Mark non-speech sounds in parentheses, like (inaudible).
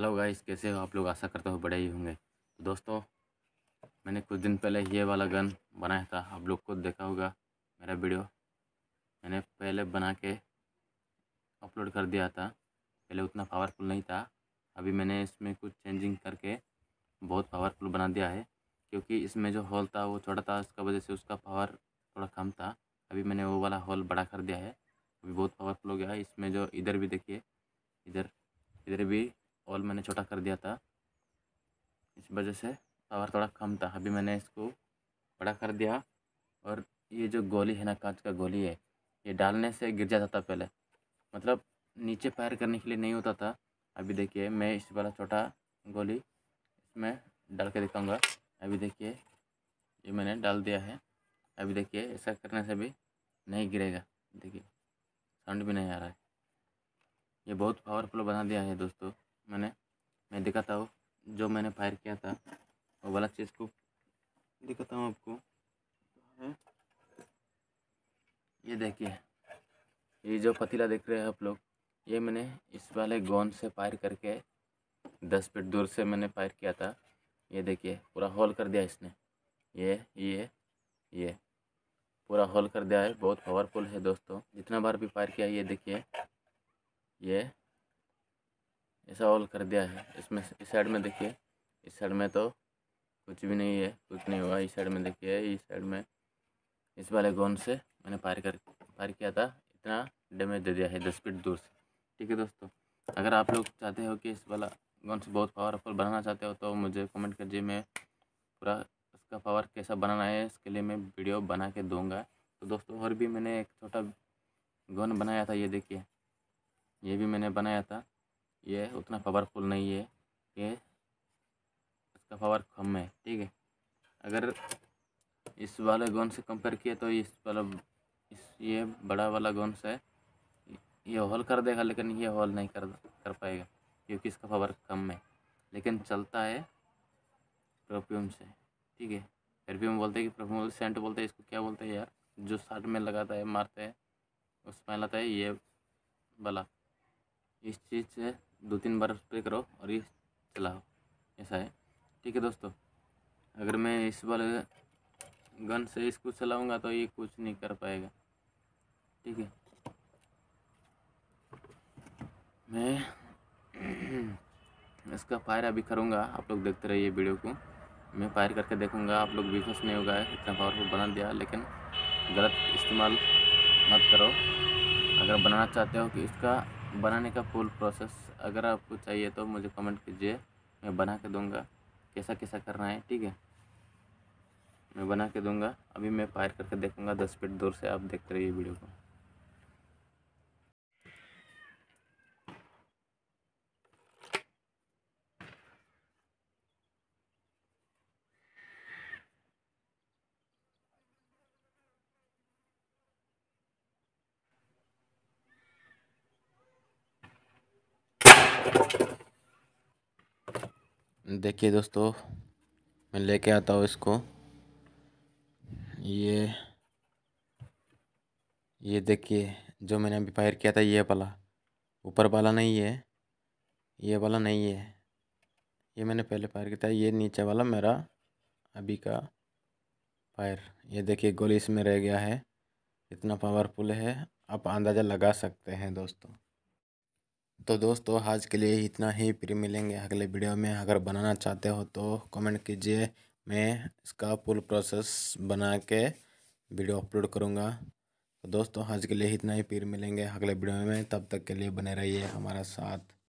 hello guys कैसे हो आप लोग आशा करते हो बड़े ही होंगे तो दोस्तों मैंने कुछ दिन पहले ये वाला गन बनाया था आप लोग को देखा होगा मेरा वीडियो मैंने पहले बना के अपलोड कर दिया था पहले उतना पावरफुल नहीं था अभी मैंने इसमें कुछ चेंजिंग करके बहुत पावरफुल बना दिया है क्योंकि इसमें जो हॉल था वो छोटा था उसका वजह से उसका पावर थोड़ा कम था अभी मैंने वो वाला हॉल बड़ा कर दिया है अभी बहुत पावरफुल हो गया है इसमें जो इधर भी देखिए इधर इधर भी ऑल मैंने छोटा कर दिया था इस वजह से पावर थोड़ा कम था अभी मैंने इसको बड़ा कर दिया और ये जो गोली है ना कांच का गोली है ये डालने से गिर जाता था पहले मतलब नीचे फायर करने के लिए नहीं होता था अभी देखिए मैं इस वाला छोटा गोली इसमें डाल के दिखाऊंगा अभी देखिए ये मैंने डाल दिया है अभी देखिए ऐसा करने से भी नहीं गिरेगा देखिए साउंड भी नहीं आ रहा है ये बहुत पावरफुल बना दिया है दोस्तों मैंने मैं दिखाता हूँ जो मैंने फायर किया था वो वाला चीज़ को दिखाता हूँ आपको ये देखिए ये जो पतीला देख रहे हैं आप लोग ये मैंने इस वाले गोन से फायर करके दस फीट दूर से मैंने फायर किया था ये देखिए पूरा होल कर दिया इसने ये ये ये पूरा होल कर दिया है बहुत पावरफुल है दोस्तों जितना बार भी फायर किया ये देखिए ये ऐसा ऑल कर दिया है इसमें इस साइड में देखिए इस साइड में तो कुछ भी नहीं है कुछ नहीं हुआ इस साइड में देखिए इस साइड में इस वाले गोन से मैंने पार कर पार किया था इतना डैमेज दे दिया है दस फीट दूर से ठीक है दोस्तों अगर आप लोग चाहते हो कि इस वाला गोन से बहुत पावरफुल बनाना चाहते हो तो मुझे कमेंट दीजिए मैं पूरा उसका पावर कैसा बनाना है इसके लिए मैं वीडियो बना के दूँगा तो दोस्तों और भी मैंने एक छोटा गोन बनाया था ये देखिए ये भी मैंने बनाया था ये उतना पावरफुल नहीं है ये इसका पावर कम है ठीक है अगर इस वाले गन से कंपेयर किया तो इस वाला इस ये बड़ा वाला गन से ये हॉल कर देगा लेकिन ये हॉल नहीं कर कर पाएगा क्योंकि इसका पावर कम है लेकिन चलता है परफ्यूम से ठीक है परफ्यूम बोलते हैं कि परफ्यूम सेंट बोलते हैं इसको क्या बोलते हैं यार जो शर्ट में लगाता है मारता है उसमें लाता है ये वाला इस चीज़ से दो तीन बार स्प्रे करो और ये चलाओ ऐसा है ठीक है दोस्तों अगर मैं इस बार गन से इसको चलाऊंगा तो ये कुछ नहीं कर पाएगा ठीक है मैं (clears throat) इसका फायर अभी करूँगा आप लोग देखते रहिए वीडियो को मैं फायर करके देखूँगा आप लोग विश्वास नहीं होगा इतना पावरफुल बना दिया लेकिन गलत इस्तेमाल मत करो अगर बनाना चाहते हो कि इसका बनाने का फुल प्रोसेस अगर आपको चाहिए तो मुझे कमेंट कीजिए मैं बना के दूंगा कैसा कैसा करना है ठीक है मैं बना के दूंगा अभी मैं फायर करके देखूंगा दस फीट दूर से आप देखते रहिए वीडियो को देखिए दोस्तों मैं लेके आता हूँ इसको ये ये देखिए जो मैंने अभी फायर किया था ये वाला ऊपर वाला नहीं है ये वाला नहीं है ये मैंने पहले फायर किया था ये नीचे वाला मेरा अभी का फायर ये देखिए गोली इसमें रह गया है इतना पावरफुल है आप अंदाज़ा लगा सकते हैं दोस्तों तो दोस्तों आज के लिए इतना ही फिर मिलेंगे अगले वीडियो में अगर बनाना चाहते हो तो कमेंट कीजिए मैं इसका फुल प्रोसेस बना के वीडियो अपलोड करूँगा तो दोस्तों आज के लिए इतना ही फिर मिलेंगे अगले वीडियो में तब तक के लिए बने रहिए हमारा साथ